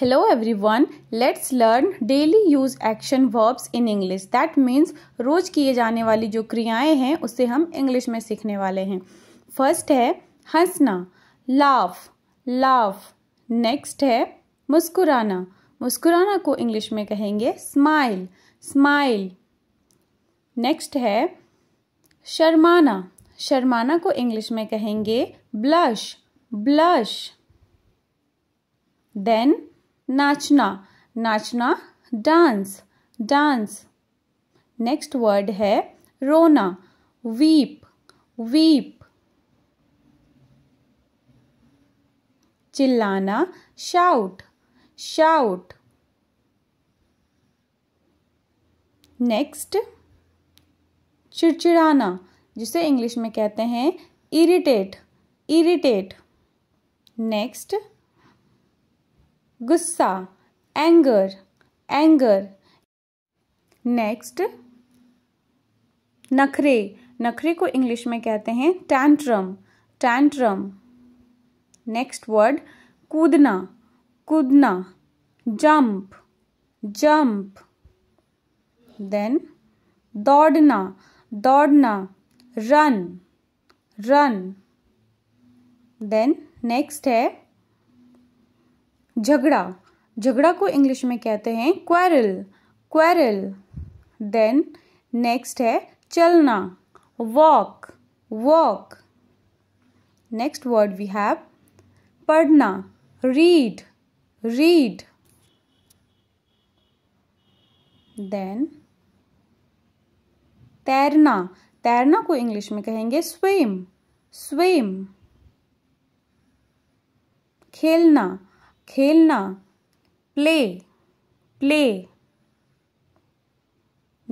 Hello everyone, let's learn daily use action verbs in English. That means रोज किए जाने वाली जो क्रियाएं हैं उसे हम इंग्लिश में सीखने वाले हैं फर्स्ट है हंसना लाफ लाफ नेक्स्ट है मुस्कुराना मुस्कुराना को इंग्लिश में कहेंगे स्माइल स्माइल नेक्स्ट है शर्माना शर्माना को इंग्लिश में कहेंगे ब्लश ब्लश देन नाचना नाचना डांस डांस नेक्स्ट वर्ड है रोना वीप वीप चिल्लाना शाउट शाउट नेक्स्ट चिड़चिड़ाना जिसे इंग्लिश में कहते हैं इरिटेट इरिटेट नेक्स्ट गुस्सा एंगर एंगर नेक्स्ट नखरे नखरे को इंग्लिश में कहते हैं टैंट्रम टैंट्रम नेक्स्ट वर्ड कूदना कूदना जंप जंप देन दौड़ना दौड़ना रन रन देन नेक्स्ट है झगड़ा झगड़ा को इंग्लिश में कहते हैं क्वेरल क्वेरल देन नेक्स्ट है चलना walk walk next word we have पढ़ना रीड रीड देन तैरना तैरना को इंग्लिश में कहेंगे स्विम स्विम खेलना खेलना प्ले प्ले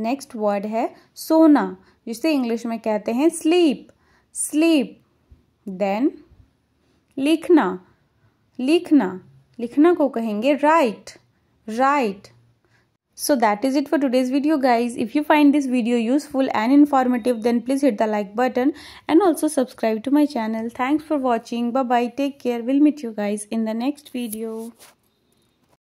नेक्स्ट वर्ड है सोना जिसे इंग्लिश में कहते हैं स्लीप स्लीप देन लिखना लिखना लिखना को कहेंगे write write So that is it for today's video guys. If you find this video useful and informative then please hit the like button and also subscribe to my channel. Thanks for watching. Bye bye. Take care. We'll meet you guys in the next video.